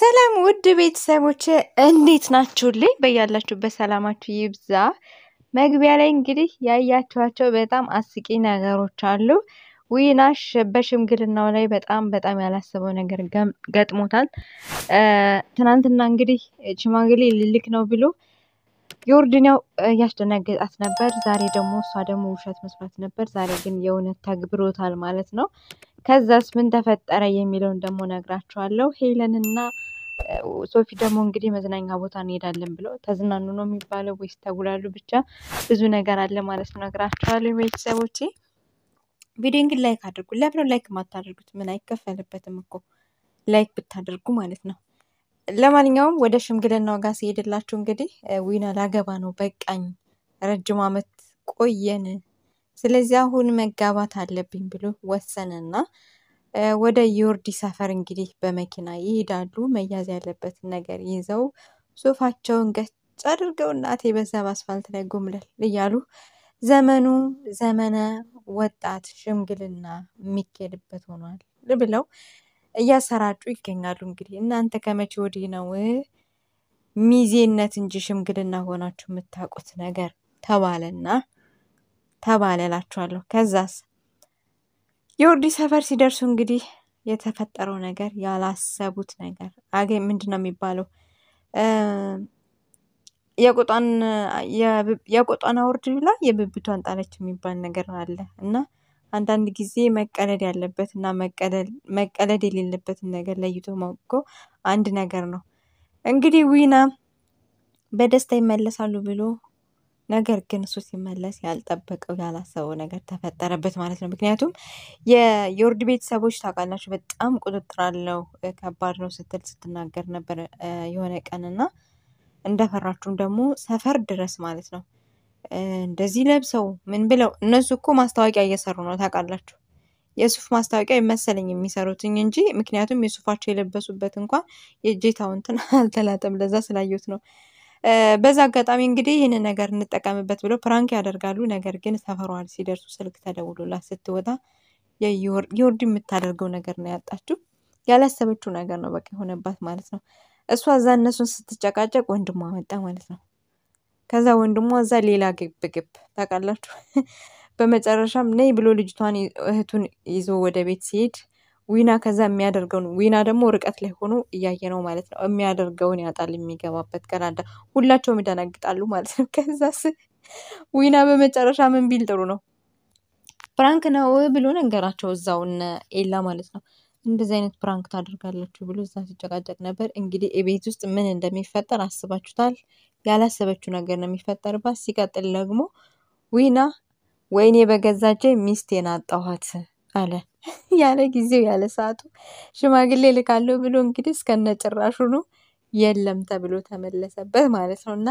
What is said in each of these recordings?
ሰላም ውድ ቤተሰቦች እንዴት ናችሁልኝ? በያላችሁበት ሰላማችሁ ይብዛ። መግቢያ ላይ እንግዲህ ያያችኋቸው በጣም አስቂ ነገሮች አሉ። ዊናሽ በሽምግልናው ላይ በጣም በጣም ያላሰበው ነገር ገጥሞታል። ትናንትና እንግዲህ ሽማግሌ ልልክ ነው ብሎ የወርድኛው እያስደነገጣት ነበር። ዛሬ ደግሞ እሷ ደግሞ ውሸት መስራት ነበር። ዛሬ ግን የእውነት ተግብሮታል ማለት ነው። ከዛስ ምን ተፈጠረ የሚለውን ደግሞ ነግራችኋለሁ። ሄለንና ሶፊ ደግሞ እንግዲህ መዝናኛ ቦታ እንሄዳለን ብለው ተዝናኑ ነው የሚባለው ወይስ ተጉላሉ? ብቻ ብዙ ነገር አለ ማለት ነው። እነግራችኋለሁ ቤተሰቦች። ቪዲዮን ግን ላይክ አድርጉ። ለምን ላይክ ማታደርጉት? ምን አይከፈልበትም እኮ ላይክ ብታደርጉ ማለት ነው። ለማንኛውም ወደ ሽምግልናው ጋር ሲሄድላችሁ እንግዲህ ዊና ላገባ ነው በቃኝ፣ ረጅም አመት ቆየን፣ ስለዚህ አሁን መጋባት አለብኝ ብሎ ወሰነና ወደ ዮርዲ ሰፈር እንግዲህ በመኪና ይሄዳሉ። መያዝ ያለበትን ነገር ይዘው ሱፋቸውን ገጭ አድርገው እናቴ በዛ በአስፋልት ላይ ጎምለል እያሉ ዘመኑ ዘመነ ወጣት ሽምግልና የሚኬድበት ሆኗል ብለው እያሰራጩ ይገኛሉ። እንግዲህ እናንተ ከመቼ ወዲህ ነው ሚዜነት እንጂ ሽምግልና ሆናችሁ የምታውቁት ነገር ተባለና ተባለላችኋለሁ። ከዛስ የወርዲ ሰፈር ሲደርሱ እንግዲህ የተፈጠረው ነገር ያላሰቡት ነገር አገ ምንድን ነው የሚባለው? የቁጧን አውርድ ብላ የብብቷን ጣለች የሚባል ነገር አለ እና አንዳንድ ጊዜ መቀለድ ያለበት እና መቀለድ የሌለበትን ነገር ለይቶ ማወቅ አንድ ነገር ነው። እንግዲህ ዊና በደስታ ይመለሳሉ ብሎ ነገር ግን እሱ ሲመለስ ያልጠበቀው ያላሰበው ነገር ተፈጠረበት ማለት ነው። ምክንያቱም የወርድ ቤተሰቦች ታውቃላችሁ፣ በጣም ቁጥጥር አለው ከባድ ነው ስትል ስትናገር ነበር የሆነ ቀን እና እንደፈራችሁም ደግሞ ሰፈር ድረስ ማለት ነው እንደዚህ ለብሰው ምን ብለው እነሱ እኮ ማስታወቂያ እየሰሩ ነው ታውቃላችሁ። የሱፍ ማስታወቂያ መሰለኝ የሚሰሩትኝ እንጂ ምክንያቱም የሱፋቸው የለበሱበት እንኳን የእጀታው እንትን አልተላጠም። ለዛ ስላየሁት ነው በዛ አጋጣሚ እንግዲህ ይህንን ነገር እንጠቀምበት ብለው ፕራንክ ያደርጋሉ። ነገር ግን ሰፈሯል ሲደርሱ ስልክ ተደውሎላት ስትወጣ የወርድ የምታደርገው ነገር ነው ያጣችው። ያላሰበችው ነገር ነው በቃ የሆነባት ማለት ነው። እሷ እዛ እነሱን ስትጨቃጨቅ ወንድሟ መጣ ማለት ነው። ከዛ ወንድሟ እዛ ሌላ ግብ ግብ ታውቃላችሁ። በመጨረሻም ነይ ብሎ ልጅቷን እህቱን ይዞ ወደ ቤት ሲሄድ ዊና ከዛ የሚያደርገውን ዊና ደግሞ ርቀት ላይ ሆኖ እያየ ነው ማለት ነው። የሚያደርገውን ያጣል የሚገባበት ቀናዳ፣ ሁላቸውም ይደነግጣሉ ማለት ነው። ከዛስ ዊና በመጨረሻ ምን ቢል ጥሩ ነው? ፕራንክ ነው ብሎ ነገራቸው እዛው እነ ኤላ ማለት ነው። እንደዚህ አይነት ፕራንክ ታደርጋላችሁ ብሎ እዛ ሲጨቃጨቅ ነበር። እንግዲህ እቤት ውስጥ ምን እንደሚፈጠር አስባችሁታል። ያላሰበችው ነገር ነው የሚፈጠርባት። ሲቀጥል ደግሞ ዊና ወይኔ በገዛጀ ሚስቴን አጣኋት አለ። ያለ ጊዜው ያለ ሰዓቱ ሽማግሌ ልካለሁ ብሎ እንግዲህ እስከነ ጭራሹኑ የለም ተብሎ ተመለሰበት ማለት ነው። እና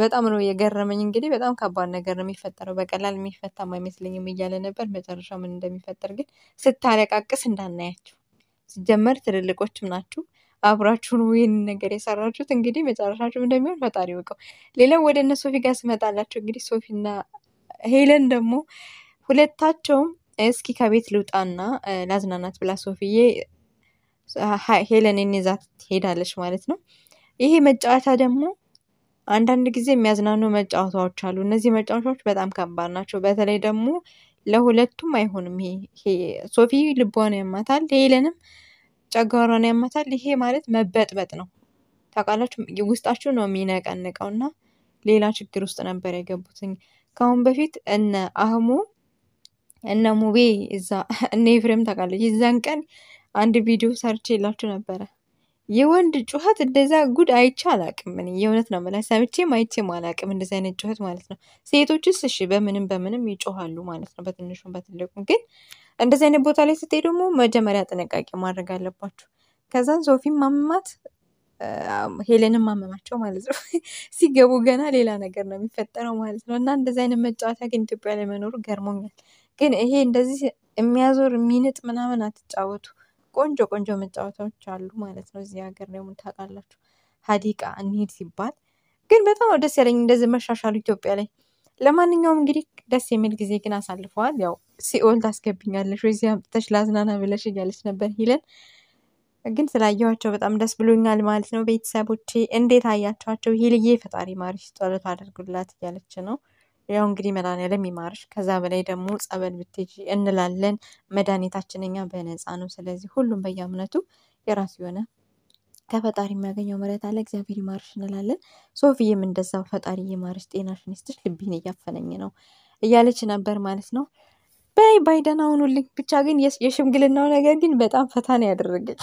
በጣም ነው የገረመኝ። እንግዲህ በጣም ከባድ ነገር ነው የሚፈጠረው። በቀላል የሚፈታም አይመስለኝም እያለ ነበር። መጨረሻው ምን እንደሚፈጠር ግን ስታለቃቅስ እንዳናያቸው። ሲጀመር ትልልቆችም ናችሁ አብራችሁ ነው ነገር የሰራችሁት። እንግዲህ መጨረሻችሁ እንደሚሆን ፈጣሪ ይወቀው። ሌላው ወደ እነ ሶፊ ጋር ስመጣላቸው እንግዲህ ሶፊና ሄለን ደግሞ ሁለታቸውም እስኪ ከቤት ልውጣና ላዝናናት ብላ ሶፍዬ ሄለንን ይዛት ትሄዳለች ማለት ነው። ይሄ መጫወታ ደግሞ አንዳንድ ጊዜ የሚያዝናኑ መጫወታዎች አሉ። እነዚህ መጫወታዎች በጣም ከባድ ናቸው። በተለይ ደግሞ ለሁለቱም አይሆንም። ይሄ ሶፊ ልቧን ያማታል፣ ሄለንም ጨጓሯን ያማታል። ይሄ ማለት መበጥበጥ ነው። ታውቃላችሁ፣ ውስጣችሁ ነው የሚነቀንቀው እና ሌላ ችግር ውስጥ ነበር የገቡትኝ። ከአሁን በፊት እነ አህሙ እነ ሙቤ እዛ እነ ኤፍሬም ታውቃለች። እዛን ቀን አንድ ቪዲዮ ሰርቼ የላችሁ ነበረ። የወንድ ጩኸት እንደዛ ጉድ አይቼ አላቅም። እኔ የእውነት ነው የምልህ፣ ሰምቼም አይቼም አላቅም እንደዚ አይነት ጩኸት ማለት ነው። ሴቶችስ እሺ በምንም በምንም ይጮሃሉ ማለት ነው፣ በትንሹም በትልቁም። ግን እንደዚህ አይነት ቦታ ላይ ስትሄድ ደግሞ መጀመሪያ ጥንቃቄ ማድረግ አለባችሁ። ከዛን ሶፊም ማመማት ሄለንም ማመማቸው ማለት ነው። ሲገቡ ገና ሌላ ነገር ነው የሚፈጠረው ማለት ነው። እና እንደዚ አይነት መጫወቻ ግን ኢትዮጵያ ላይ መኖሩ ገርሞኛል። ግን ይሄ እንደዚህ የሚያዞር የሚንጥ ምናምን አትጫወቱ። ቆንጆ ቆንጆ መጫወቻዎች አሉ ማለት ነው። እዚህ ሀገር ደግሞ ታውቃላችሁ፣ ሀዲቃ እንሂድ ሲባል ግን በጣም ነው ደስ ያለኝ እንደዚህ መሻሻሉ ኢትዮጵያ ላይ። ለማንኛውም እንግዲህ ደስ የሚል ጊዜ ግን አሳልፈዋል። ያው ሲኦል ታስገብኛለሽ ወይ እዚህ አምጥተሽ ላዝናና ብለሽ እያለች ነበር ሂለን። ግን ስላየኋቸው በጣም ደስ ብሎኛል ማለት ነው። ቤተሰቦቼ እንዴት አያቸኋቸው? ሂልዬ ፈጣሪ ማሪሽ ጸሎት አድርጉላት እያለች ነው። ያው እንግዲህ መድኃኒዓለም ይማርሽ። ከዛ በላይ ደግሞ ጸበል ብትጂ እንላለን። መድኃኒታችን እኛ በነፃ ነው። ስለዚህ ሁሉም በየእምነቱ የራሱ የሆነ ከፈጣሪ የሚያገኘው ምሕረት አለ። እግዚአብሔር ይማርሽ እንላለን። ሶፊዬም እንደዛው ፈጣሪ ይማርሽ፣ ጤናሽን ይስጥሽ፣ ልቤን እያፈነኝ ነው እያለች ነበር ማለት ነው። በይ ባይደና ሁኑልኝ። ብቻ ግን የሽምግልናው ነገር ግን በጣም ፈታ ነው ያደረገኝ።